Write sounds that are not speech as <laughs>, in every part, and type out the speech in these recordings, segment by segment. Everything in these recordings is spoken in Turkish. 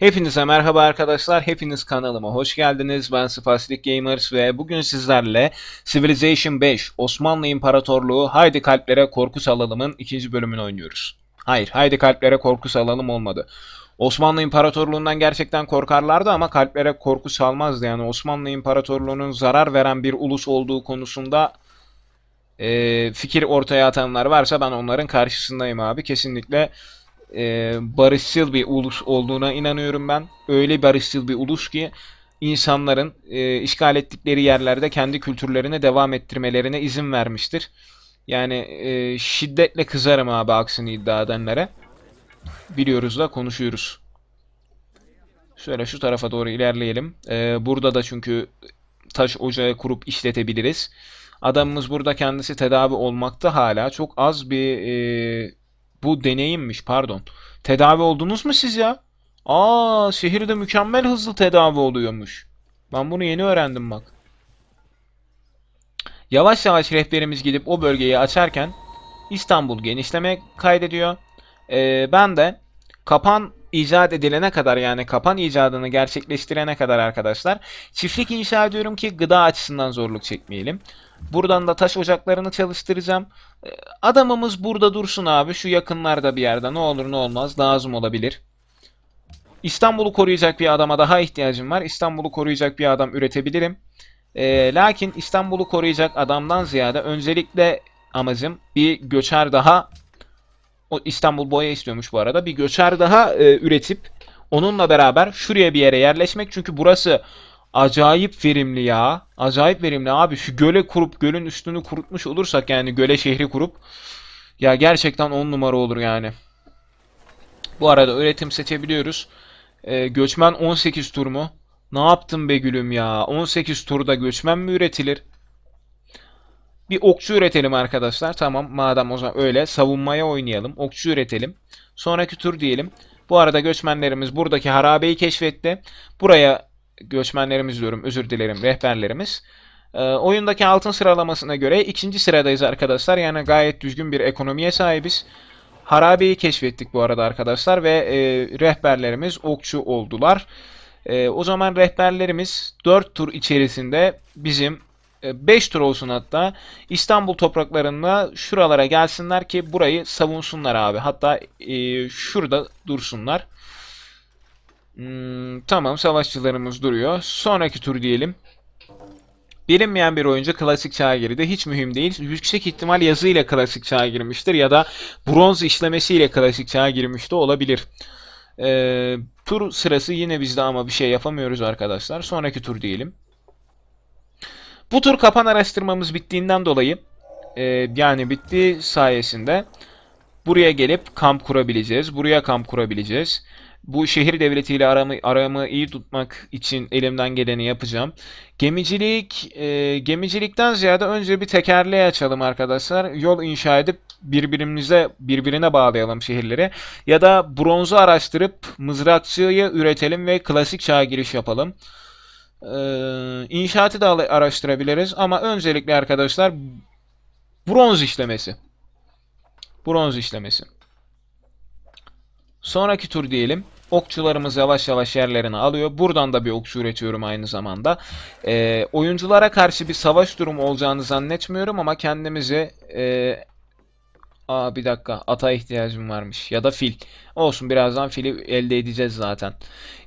Hepinize merhaba arkadaşlar. Hepiniz kanalıma hoş geldiniz. Ben Spastik Gamers ve bugün sizlerle Civilization 5 Osmanlı İmparatorluğu Haydi Kalplere Korku Salalım'ın ikinci bölümünü oynuyoruz. Hayır, Haydi Kalplere Korku Salalım olmadı. Osmanlı İmparatorluğundan gerçekten korkarlardı ama kalplere korku salmazdı. Yani Osmanlı İmparatorluğu'nun zarar veren bir ulus olduğu konusunda e, fikir ortaya atanlar varsa ben onların karşısındayım abi. Kesinlikle e, barışçıl bir ulus olduğuna inanıyorum ben. Öyle barışçıl bir ulus ki insanların e, işgal ettikleri yerlerde kendi kültürlerine devam ettirmelerine izin vermiştir. Yani e, şiddetle kızarım abi aksini iddia edenlere. Biliyoruz da konuşuyoruz. Şöyle şu tarafa doğru ilerleyelim. Ee, burada da çünkü taş ocağı kurup işletebiliriz. Adamımız burada kendisi tedavi olmakta hala. Çok az bir e, bu deneyimmiş pardon. Tedavi oldunuz mu siz ya? Aa şehirde mükemmel hızlı tedavi oluyormuş. Ben bunu yeni öğrendim bak. Yavaş yavaş rehberimiz gidip o bölgeyi açarken İstanbul genişleme kaydediyor. Ee, ben de kapan icat edilene kadar yani kapan icadını gerçekleştirene kadar arkadaşlar çiftlik inşa ediyorum ki gıda açısından zorluk çekmeyelim. Buradan da taş ocaklarını çalıştıracağım. Ee, adamımız burada dursun abi. Şu yakınlarda bir yerde. Ne olur ne olmaz. Lazım olabilir. İstanbul'u koruyacak bir adama daha ihtiyacım var. İstanbul'u koruyacak bir adam üretebilirim. E, lakin İstanbul'u koruyacak adamdan ziyade öncelikle amacım bir göçer daha o İstanbul boya istiyormuş bu arada. Bir göçer daha e, üretip onunla beraber şuraya bir yere yerleşmek. Çünkü burası Acayip verimli ya. Acayip verimli abi. Şu göle kurup gölün üstünü kurutmuş olursak yani göle şehri kurup ya gerçekten on numara olur yani. Bu arada üretim seçebiliyoruz. Ee, göçmen 18 tur mu? Ne yaptım be gülüm ya? 18 turda göçmen mi üretilir? Bir okçu üretelim arkadaşlar. Tamam madem o zaman öyle savunmaya oynayalım. Okçu üretelim. Sonraki tur diyelim. Bu arada göçmenlerimiz buradaki harabeyi keşfetti. Buraya göçmenlerimiz diyorum özür dilerim rehberlerimiz. E, oyundaki altın sıralamasına göre ikinci sıradayız arkadaşlar. Yani gayet düzgün bir ekonomiye sahibiz. Harabeyi keşfettik bu arada arkadaşlar ve e, rehberlerimiz okçu oldular. E, o zaman rehberlerimiz 4 tur içerisinde bizim 5 e, tur olsun hatta İstanbul topraklarında şuralara gelsinler ki burayı savunsunlar abi. Hatta e, şurada dursunlar. Hmm, tamam savaşçılarımız duruyor. Sonraki tur diyelim. Bilinmeyen bir oyuncu klasik çağa girdi. Hiç mühim değil. Yüksek ihtimal yazıyla klasik çağa girmiştir ya da bronz işlemesiyle klasik çağa girmiş de olabilir. Ee, tur sırası yine bizde ama bir şey yapamıyoruz arkadaşlar. Sonraki tur diyelim. Bu tur kapan araştırmamız bittiğinden dolayı e, yani bitti sayesinde buraya gelip kamp kurabileceğiz. Buraya kamp kurabileceğiz. Bu şehir devletiyle aramı, aramı iyi tutmak için elimden geleni yapacağım. Gemicilik, e, gemicilikten ziyade önce bir tekerleği açalım arkadaşlar. Yol inşa edip birbirimize birbirine bağlayalım şehirleri. Ya da bronzu araştırıp mızrakçıyı üretelim ve klasik çağa giriş yapalım. Ee, inşaatı da araştırabiliriz ama öncelikle arkadaşlar bronz işlemesi. Bronz işlemesi. Sonraki tur diyelim. Okçularımız yavaş yavaş yerlerini alıyor. Buradan da bir okçu üretiyorum aynı zamanda. E, oyunculara karşı bir savaş durumu olacağını zannetmiyorum ama kendimizi... E, aa bir dakika ata ihtiyacım varmış ya da fil. Olsun birazdan fili elde edeceğiz zaten.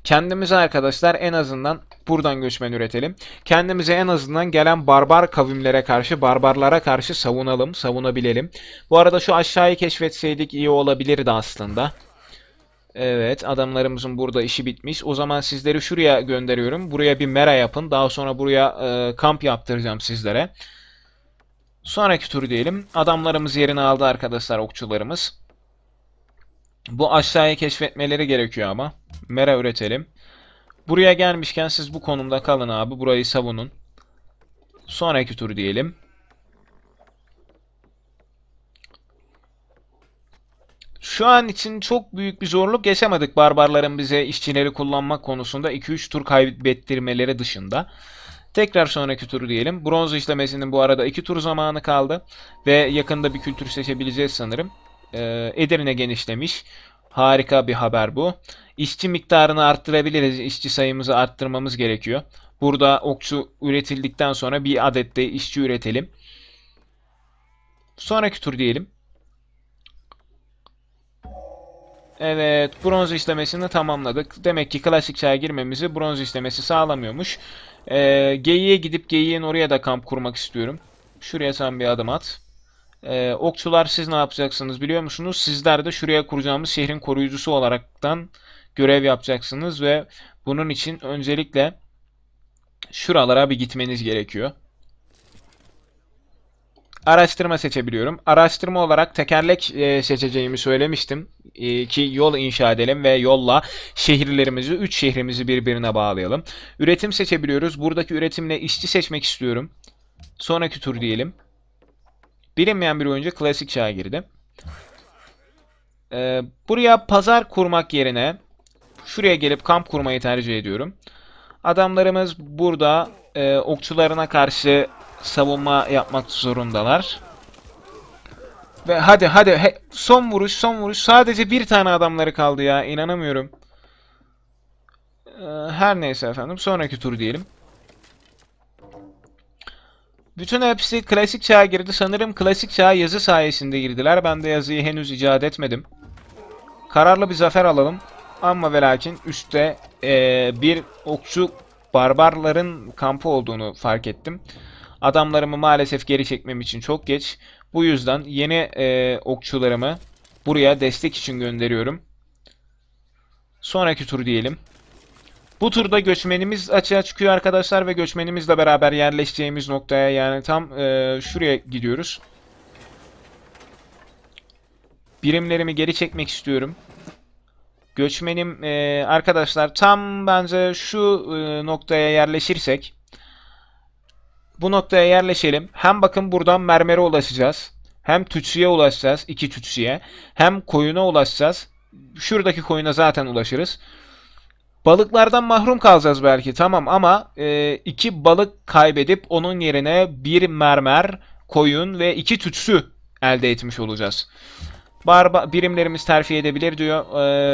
Kendimize arkadaşlar en azından buradan göçmen üretelim. Kendimize en azından gelen barbar kavimlere karşı, barbarlara karşı savunalım, savunabilelim. Bu arada şu aşağıyı keşfetseydik iyi olabilirdi aslında. Evet adamlarımızın burada işi bitmiş. O zaman sizleri şuraya gönderiyorum. Buraya bir mera yapın. Daha sonra buraya e, kamp yaptıracağım sizlere. Sonraki tur diyelim. Adamlarımız yerini aldı arkadaşlar okçularımız. Bu aşağıyı keşfetmeleri gerekiyor ama. Mera üretelim. Buraya gelmişken siz bu konumda kalın abi. Burayı savunun. Sonraki tur diyelim. Şu an için çok büyük bir zorluk yaşamadık barbarların bize işçileri kullanmak konusunda 2-3 tur kaybettirmeleri dışında. Tekrar sonraki turu diyelim. Bronz işlemesinin bu arada 2 tur zamanı kaldı. Ve yakında bir kültür seçebileceğiz sanırım. Ee, Edirne genişlemiş. Harika bir haber bu. İşçi miktarını arttırabiliriz. İşçi sayımızı arttırmamız gerekiyor. Burada okçu üretildikten sonra bir adet de işçi üretelim. Sonraki tur diyelim. Evet bronz işlemesini tamamladık. Demek ki klasik çağa girmemizi bronz işlemesi sağlamıyormuş. Ee, geyiğe gidip geyiğin oraya da kamp kurmak istiyorum. Şuraya sen bir adım at. Ee, okçular siz ne yapacaksınız biliyor musunuz? Sizler de şuraya kuracağımız şehrin koruyucusu olaraktan görev yapacaksınız ve bunun için öncelikle şuralara bir gitmeniz gerekiyor araştırma seçebiliyorum. Araştırma olarak tekerlek e, seçeceğimi söylemiştim e, ki yol inşa edelim ve yolla şehirlerimizi, 3 şehrimizi birbirine bağlayalım. Üretim seçebiliyoruz. Buradaki üretimle işçi seçmek istiyorum. Sonraki tur diyelim. Bilinmeyen bir oyuncu klasik çağa girdi. E, buraya pazar kurmak yerine şuraya gelip kamp kurmayı tercih ediyorum. Adamlarımız burada e, okçularına karşı savunma yapmak zorundalar. Ve hadi hadi he, son vuruş son vuruş. Sadece bir tane adamları kaldı ya. inanamıyorum. Ee, her neyse efendim. Sonraki tur diyelim. Bütün hepsi klasik çağa girdi. Sanırım klasik çağa yazı sayesinde girdiler. Ben de yazıyı henüz icat etmedim. Kararlı bir zafer alalım. Ama ve lakin üstte ee, bir okçu barbarların kampı olduğunu fark ettim. Adamlarımı maalesef geri çekmem için çok geç. Bu yüzden yeni e, okçularımı buraya destek için gönderiyorum. Sonraki tur diyelim. Bu turda göçmenimiz açığa çıkıyor arkadaşlar ve göçmenimizle beraber yerleşeceğimiz noktaya yani tam e, şuraya gidiyoruz. Birimlerimi geri çekmek istiyorum. Göçmenim e, arkadaşlar tam bence şu e, noktaya yerleşirsek bu noktaya yerleşelim. Hem bakın buradan mermere ulaşacağız. Hem tütsüye ulaşacağız. iki tütsüye. Hem koyuna ulaşacağız. Şuradaki koyuna zaten ulaşırız. Balıklardan mahrum kalacağız belki tamam ama e, iki balık kaybedip onun yerine bir mermer, koyun ve iki tütsü elde etmiş olacağız. Barba birimlerimiz terfi edebilir diyor.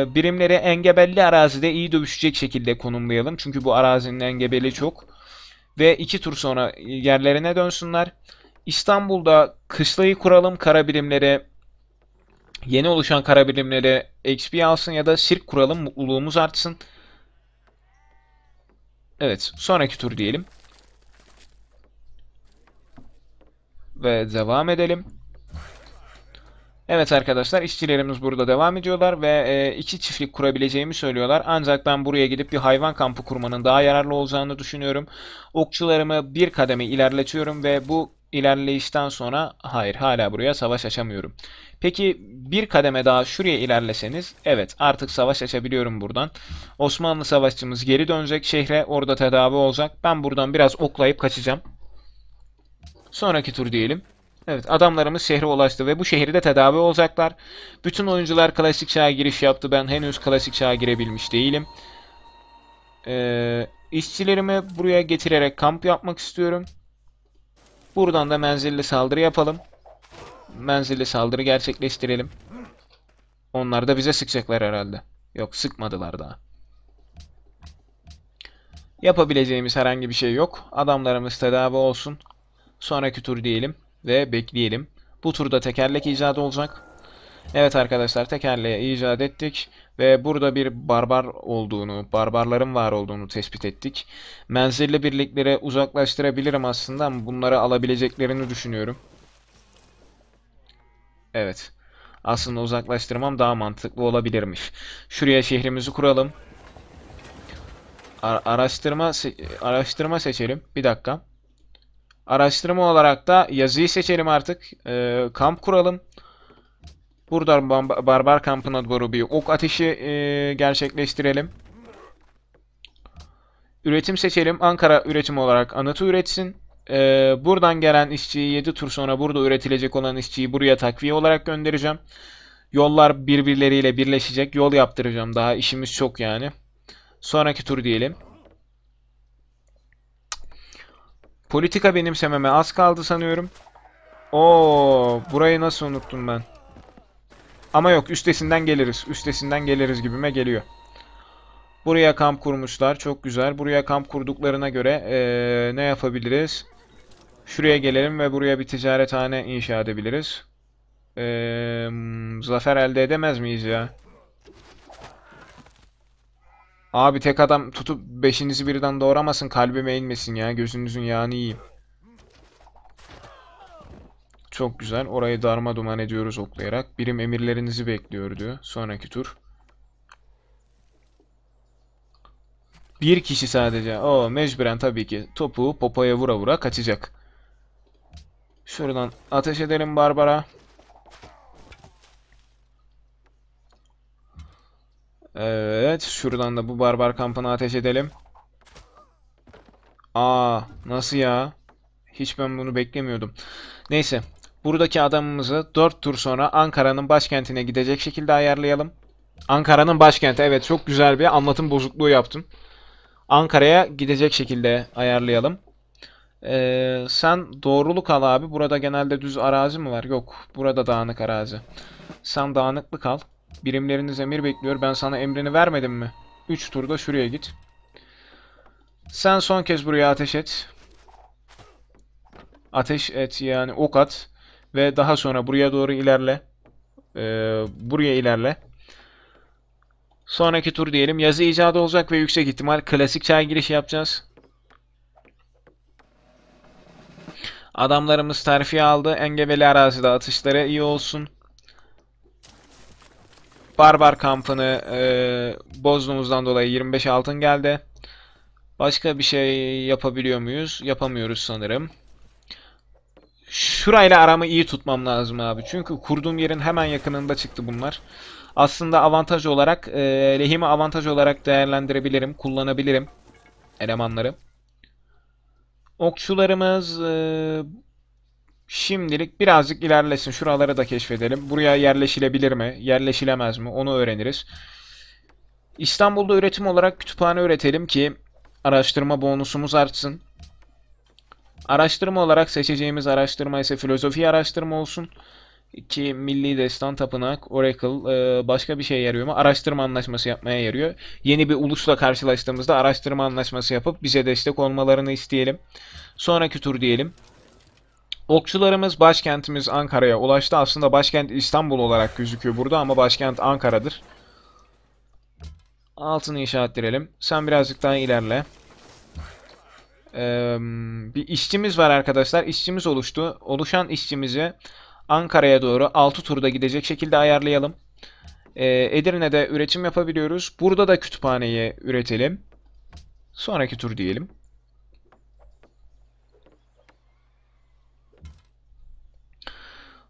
E, birimleri engebelli arazide iyi dövüşecek şekilde konumlayalım. Çünkü bu arazinin engebeli çok ve iki tur sonra yerlerine dönsünler. İstanbul'da kışlayı kuralım kara birimleri yeni oluşan kara birimleri XP alsın ya da sirk kuralım mutluluğumuz artsın. Evet sonraki tur diyelim. Ve devam edelim. Evet arkadaşlar işçilerimiz burada devam ediyorlar ve e, iki çiftlik kurabileceğimi söylüyorlar. Ancak ben buraya gidip bir hayvan kampı kurmanın daha yararlı olacağını düşünüyorum. Okçularımı bir kademe ilerletiyorum ve bu ilerleyişten sonra hayır hala buraya savaş açamıyorum. Peki bir kademe daha şuraya ilerleseniz evet artık savaş açabiliyorum buradan. Osmanlı savaşçımız geri dönecek şehre orada tedavi olacak. Ben buradan biraz oklayıp kaçacağım. Sonraki tur diyelim. Evet adamlarımız şehre ulaştı ve bu şehri de tedavi olacaklar. Bütün oyuncular klasik çağa giriş yaptı. Ben henüz klasik çağa girebilmiş değilim. Ee, işçilerimi buraya getirerek kamp yapmak istiyorum. Buradan da menzilli saldırı yapalım. Menzilli saldırı gerçekleştirelim. Onlar da bize sıkacaklar herhalde. Yok sıkmadılar daha. Yapabileceğimiz herhangi bir şey yok. Adamlarımız tedavi olsun. Sonraki tur diyelim ve bekleyelim. Bu turda tekerlek icat olacak. Evet arkadaşlar tekerleği icat ettik ve burada bir barbar olduğunu, barbarların var olduğunu tespit ettik. Menzilli birliklere uzaklaştırabilirim aslında ama bunları alabileceklerini düşünüyorum. Evet. Aslında uzaklaştırmam daha mantıklı olabilirmiş. Şuraya şehrimizi kuralım. Ar araştırma se araştırma seçelim. Bir dakika. Araştırma olarak da yazıyı seçelim artık. E, kamp kuralım. Buradan barbar kampına doğru bir ok ateşi e, gerçekleştirelim. Üretim seçelim. Ankara üretim olarak anıtı üretsin. Ee, buradan gelen işçiyi 7 tur sonra burada üretilecek olan işçiyi buraya takviye olarak göndereceğim. Yollar birbirleriyle birleşecek. Yol yaptıracağım daha. işimiz çok yani. Sonraki tur diyelim. Politika benimsememe az kaldı sanıyorum. Oo, burayı nasıl unuttum ben? Ama yok üstesinden geliriz. Üstesinden geliriz gibime geliyor. Buraya kamp kurmuşlar. Çok güzel. Buraya kamp kurduklarına göre ee, ne yapabiliriz? Şuraya gelelim ve buraya bir ticarethane inşa edebiliriz. Ee, zafer elde edemez miyiz ya? Abi tek adam tutup beşinizi birden doğramasın kalbime inmesin ya gözünüzün yani iyi. Çok güzel orayı darma duman ediyoruz oklayarak. Birim emirlerinizi bekliyor diyor sonraki tur. Bir kişi sadece. O mecburen tabii ki topu popoya vura vura kaçacak. Şuradan ateş edelim Barbara. Evet şuradan da bu barbar kampını ateş edelim. Aa nasıl ya? Hiç ben bunu beklemiyordum. Neyse buradaki adamımızı 4 tur sonra Ankara'nın başkentine gidecek şekilde ayarlayalım. Ankara'nın başkenti evet çok güzel bir anlatım bozukluğu yaptım. Ankara'ya gidecek şekilde ayarlayalım. Ee, sen doğruluk al abi. Burada genelde düz arazi mi var? Yok. Burada dağınık arazi. Sen dağınıklık al. Birimleriniz emir bekliyor. Ben sana emrini vermedim mi? 3 turda şuraya git. Sen son kez buraya ateş et. Ateş et yani ok at. Ve daha sonra buraya doğru ilerle. Ee, buraya ilerle. Sonraki tur diyelim. Yazı icadı olacak ve yüksek ihtimal klasik çay girişi yapacağız. Adamlarımız terfi aldı. Engebeli arazide atışları iyi olsun. Barbar kampını e, bozduğumuzdan dolayı 25 altın geldi. Başka bir şey yapabiliyor muyuz? Yapamıyoruz sanırım. Şurayla aramı iyi tutmam lazım abi. Çünkü kurduğum yerin hemen yakınında çıktı bunlar. Aslında avantaj olarak, e, lehimi avantaj olarak değerlendirebilirim, kullanabilirim elemanları. Okçularımız e, Şimdilik birazcık ilerlesin. Şuraları da keşfedelim. Buraya yerleşilebilir mi? Yerleşilemez mi? Onu öğreniriz. İstanbul'da üretim olarak kütüphane üretelim ki araştırma bonusumuz artsın. Araştırma olarak seçeceğimiz araştırma ise filozofi araştırma olsun. Ki Milli Destan Tapınak, Oracle e, başka bir şey yarıyor mu? Araştırma anlaşması yapmaya yarıyor. Yeni bir ulusla karşılaştığımızda araştırma anlaşması yapıp bize destek olmalarını isteyelim. Sonraki tur diyelim. Okçularımız başkentimiz Ankara'ya ulaştı. Aslında başkent İstanbul olarak gözüküyor burada ama başkent Ankara'dır. Altını işaretleyelim. Sen birazcık daha ilerle. Ee, bir işçimiz var arkadaşlar. İşçimiz oluştu. Oluşan işçimizi Ankara'ya doğru 6 turda gidecek şekilde ayarlayalım. Ee, Edirne'de üretim yapabiliyoruz. Burada da kütüphaneyi üretelim. Sonraki tur diyelim.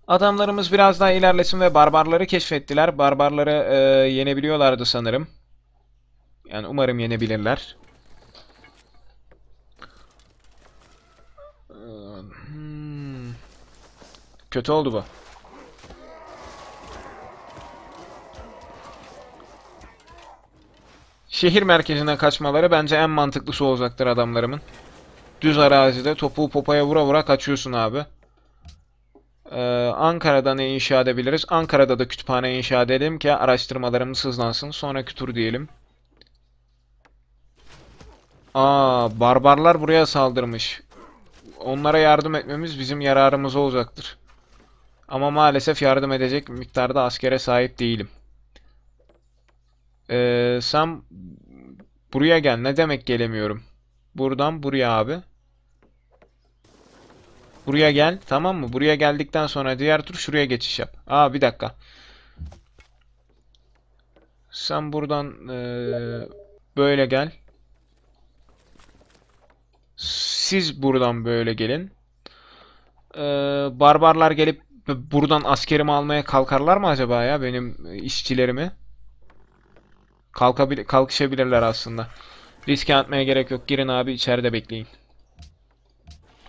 Adamlarımız biraz daha ilerlesin ve barbarları keşfettiler. Barbarları e, yenebiliyorlardı sanırım. Yani umarım yenebilirler. Ee, hmm. Kötü oldu bu. Şehir merkezine kaçmaları bence en mantıklısı olacaktır adamlarımın. Düz arazide topuğu popaya vura vura kaçıyorsun abi. Ee, Ankara'da ne inşa edebiliriz? Ankara'da da kütüphane inşa edelim ki araştırmalarımız hızlansın. Sonra kütür diyelim. Aa, barbarlar buraya saldırmış. Onlara yardım etmemiz bizim yararımız olacaktır. Ama maalesef yardım edecek miktarda askere sahip değilim. Ee, sen buraya gel. Ne demek gelemiyorum? Buradan buraya abi. Buraya gel. Tamam mı? Buraya geldikten sonra diğer tur şuraya geçiş yap. Aa bir dakika. Sen buradan ee, böyle gel. Siz buradan böyle gelin. Ee, barbarlar gelip buradan askerimi almaya kalkarlar mı acaba ya? Benim işçilerimi. Kalkabil kalkışabilirler aslında. Riske atmaya gerek yok. Girin abi içeride bekleyin.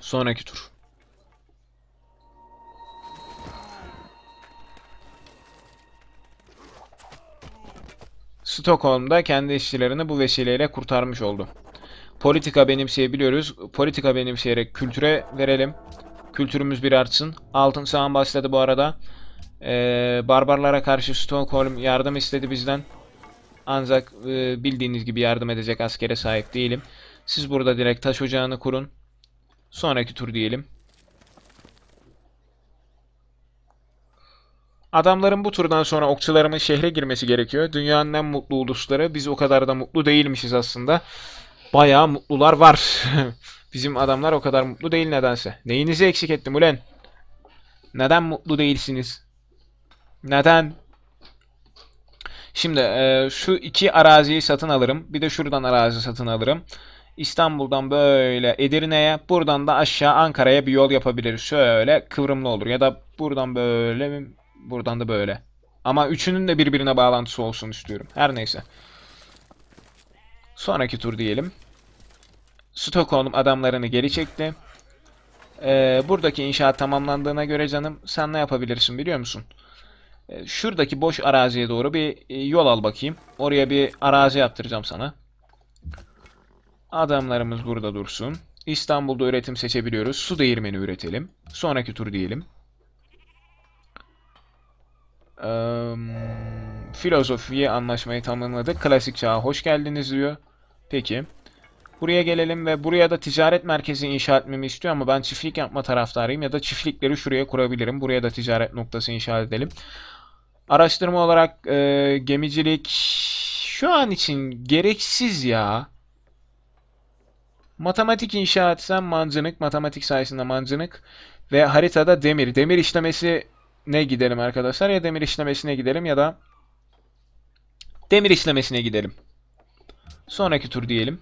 Sonraki tur. Stockholm'da kendi işçilerini bu vesileyle kurtarmış oldu. Politika benimseyebiliyoruz. Politika benimseyerek kültüre verelim. Kültürümüz bir artsın. Altın Sağan başladı bu arada. Ee, barbarlara karşı Stockholm yardım istedi bizden. Ancak e, bildiğiniz gibi yardım edecek askere sahip değilim. Siz burada direkt taş ocağını kurun. Sonraki tur diyelim. Adamların bu turdan sonra okçularımın şehre girmesi gerekiyor. Dünyanın en mutlu ulusları. Biz o kadar da mutlu değilmişiz aslında. Bayağı mutlular var. <laughs> Bizim adamlar o kadar mutlu değil nedense. Neyinizi eksik ettim ulen? Neden mutlu değilsiniz? Neden? Şimdi e, şu iki araziyi satın alırım. Bir de şuradan arazi satın alırım. İstanbul'dan böyle Edirne'ye, buradan da aşağı Ankara'ya bir yol yapabiliriz. Şöyle kıvrımlı olur. Ya da buradan böyle Buradan da böyle. Ama üçünün de birbirine bağlantısı olsun istiyorum. Her neyse. Sonraki tur diyelim. Stockholm adamlarını geri çekti. Ee, buradaki inşaat tamamlandığına göre canım sen ne yapabilirsin biliyor musun? Ee, şuradaki boş araziye doğru bir e, yol al bakayım. Oraya bir arazi yaptıracağım sana. Adamlarımız burada dursun. İstanbul'da üretim seçebiliyoruz. Su değirmeni üretelim. Sonraki tur diyelim. Ee, filozofiye anlaşmayı tamamladık. Klasik çağa hoş geldiniz diyor. Peki. Buraya gelelim ve buraya da ticaret merkezi inşa etmemi istiyor ama ben çiftlik yapma taraftarıyım ya da çiftlikleri şuraya kurabilirim. Buraya da ticaret noktası inşa edelim. Araştırma olarak e, gemicilik şu an için gereksiz ya. Matematik inşa etsem mancınık, matematik sayesinde mancınık ve haritada demir. Demir işlemesi ne gidelim arkadaşlar? Ya demir işlemesine gidelim ya da demir işlemesine gidelim. Sonraki tur diyelim.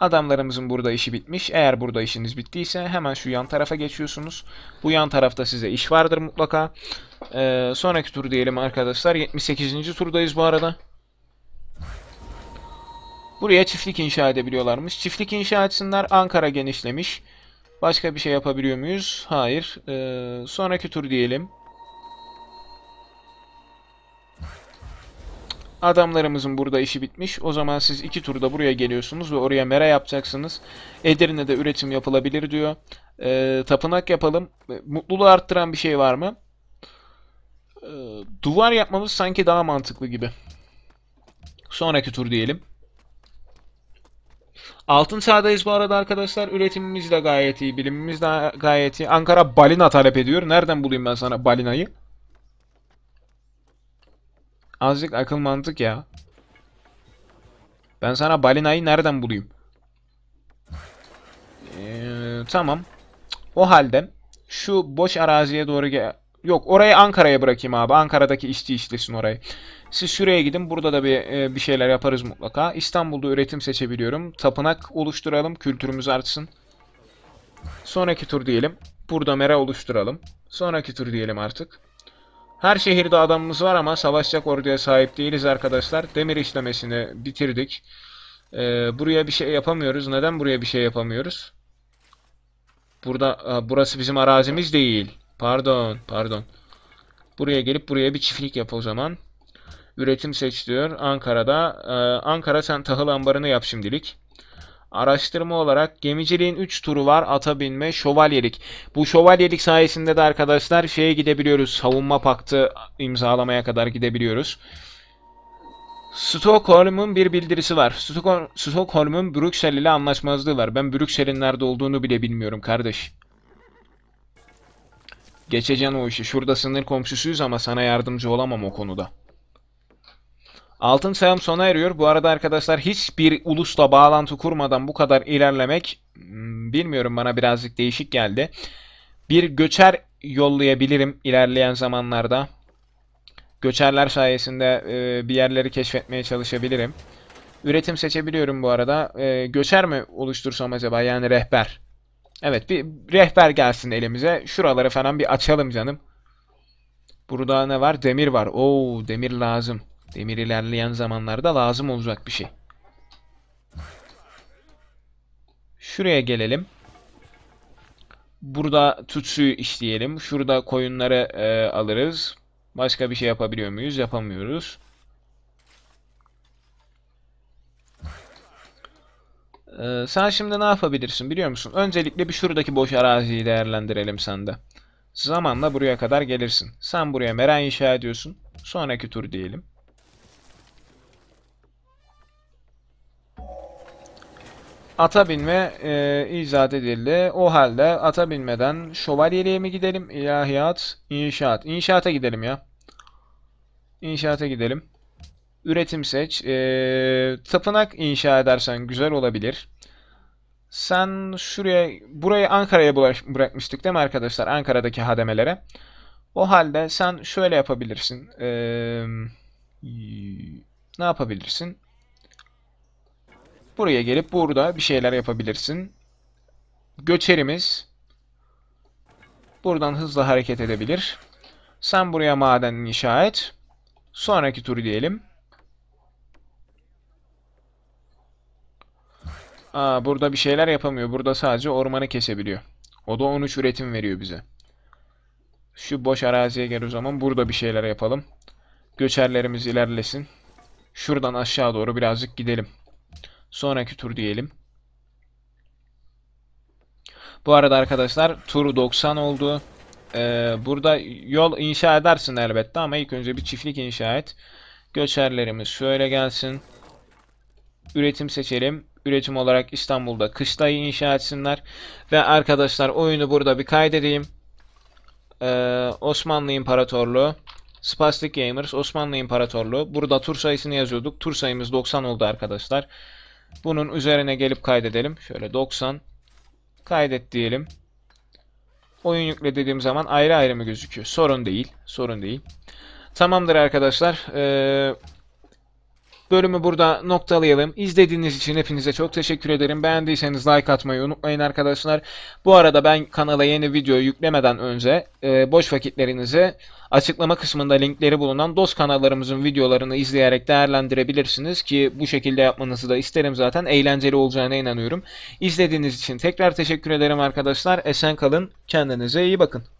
Adamlarımızın burada işi bitmiş. Eğer burada işiniz bittiyse hemen şu yan tarafa geçiyorsunuz. Bu yan tarafta size iş vardır mutlaka. Ee, sonraki tur diyelim arkadaşlar. 78. turdayız bu arada. Buraya çiftlik inşa edebiliyorlarmış. Çiftlik inşa etsinler. Ankara genişlemiş. Başka bir şey yapabiliyor muyuz? Hayır. Ee, sonraki tur diyelim. Adamlarımızın burada işi bitmiş. O zaman siz iki turda buraya geliyorsunuz ve oraya mera yapacaksınız. Edirne'de üretim yapılabilir diyor. Ee, tapınak yapalım. Ee, mutluluğu arttıran bir şey var mı? Ee, duvar yapmamız sanki daha mantıklı gibi. Sonraki tur diyelim. Altın sahadayız bu arada arkadaşlar. Üretimimiz de gayet iyi. Bilimimiz de gayet iyi. Ankara balina talep ediyor. Nereden bulayım ben sana balinayı? Azıcık akıl mantık ya. Ben sana balinayı nereden bulayım? Ee, tamam. O halde şu boş araziye doğru gel... Yok orayı Ankara'ya bırakayım abi. Ankara'daki işçi işlesin orayı. Siz şuraya gidin. Burada da bir e, bir şeyler yaparız mutlaka. İstanbul'da üretim seçebiliyorum. Tapınak oluşturalım. Kültürümüz artsın. Sonraki tur diyelim. Burada mera oluşturalım. Sonraki tur diyelim artık. Her şehirde adamımız var ama savaşacak orduya sahip değiliz arkadaşlar. Demir işlemesini bitirdik. Ee, buraya bir şey yapamıyoruz. Neden buraya bir şey yapamıyoruz? Burada a, e, burası bizim arazimiz değil. Pardon, pardon. Buraya gelip buraya bir çiftlik yap o zaman. Üretim seç diyor. Ankara'da. Ee, Ankara sen tahıl ambarını yap şimdilik. Araştırma olarak gemiciliğin 3 turu var. Ata binme, şövalyelik. Bu şövalyelik sayesinde de arkadaşlar şeye gidebiliyoruz. Savunma paktı imzalamaya kadar gidebiliyoruz. Stockholm'un bir bildirisi var. Stockholm'un Brüksel ile anlaşmazlığı var. Ben Brüksel'in nerede olduğunu bile bilmiyorum kardeş. Geçeceksin o işi. Şurada sınır komşusuyuz ama sana yardımcı olamam o konuda. Altın sayım sona eriyor. Bu arada arkadaşlar hiçbir ulusla bağlantı kurmadan bu kadar ilerlemek hmm, bilmiyorum bana birazcık değişik geldi. Bir göçer yollayabilirim ilerleyen zamanlarda. Göçerler sayesinde e, bir yerleri keşfetmeye çalışabilirim. Üretim seçebiliyorum bu arada. E, göçer mi oluştursam acaba? Yani rehber. Evet bir rehber gelsin elimize. Şuraları falan bir açalım canım. Burada ne var? Demir var. Oo demir lazım. Demir ilerleyen zamanlarda lazım olacak bir şey. Şuraya gelelim. Burada tutsuyu işleyelim. Şurada koyunları e, alırız. Başka bir şey yapabiliyor muyuz? Yapamıyoruz. Ee, sen şimdi ne yapabilirsin biliyor musun? Öncelikle bir şuradaki boş araziyi değerlendirelim sende. Zamanla buraya kadar gelirsin. Sen buraya meren inşa ediyorsun. Sonraki tur diyelim. Ata binme e, icat edildi. O halde ata binmeden şövalyeliğe mi gidelim? İlahiyat, inşaat. İnşaata gidelim ya. İnşaata gidelim. Üretim seç. E, tapınak inşa edersen güzel olabilir. Sen şuraya, burayı Ankara'ya bırakmıştık değil mi arkadaşlar? Ankara'daki hademelere. O halde sen şöyle yapabilirsin. E, ne yapabilirsin? Buraya gelip burada bir şeyler yapabilirsin. Göçerimiz buradan hızlı hareket edebilir. Sen buraya maden inşa et. Sonraki turu diyelim. Aa, burada bir şeyler yapamıyor. Burada sadece ormanı kesebiliyor. O da 13 üretim veriyor bize. Şu boş araziye gel o zaman. Burada bir şeyler yapalım. Göçerlerimiz ilerlesin. Şuradan aşağı doğru birazcık gidelim. Sonraki tur diyelim. Bu arada arkadaşlar tur 90 oldu. Ee, burada yol inşa edersin elbette ama ilk önce bir çiftlik inşa et. Göçerlerimiz şöyle gelsin. Üretim seçelim. Üretim olarak İstanbul'da kışlayı inşa etsinler. Ve arkadaşlar oyunu burada bir kaydedeyim. Ee, Osmanlı İmparatorluğu. Spastic Gamers Osmanlı İmparatorluğu. Burada tur sayısını yazıyorduk. Tur sayımız 90 oldu arkadaşlar. Arkadaşlar. Bunun üzerine gelip kaydedelim. Şöyle 90 kaydet diyelim. Oyun yükle dediğim zaman ayrı ayrı mı gözüküyor? Sorun değil. Sorun değil. Tamamdır arkadaşlar. Ee, bölümü burada noktalayalım. İzlediğiniz için hepinize çok teşekkür ederim. Beğendiyseniz like atmayı unutmayın arkadaşlar. Bu arada ben kanala yeni video yüklemeden önce e, boş vakitlerinizi açıklama kısmında linkleri bulunan dost kanallarımızın videolarını izleyerek değerlendirebilirsiniz ki bu şekilde yapmanızı da isterim zaten. Eğlenceli olacağına inanıyorum. İzlediğiniz için tekrar teşekkür ederim arkadaşlar. Esen kalın. Kendinize iyi bakın.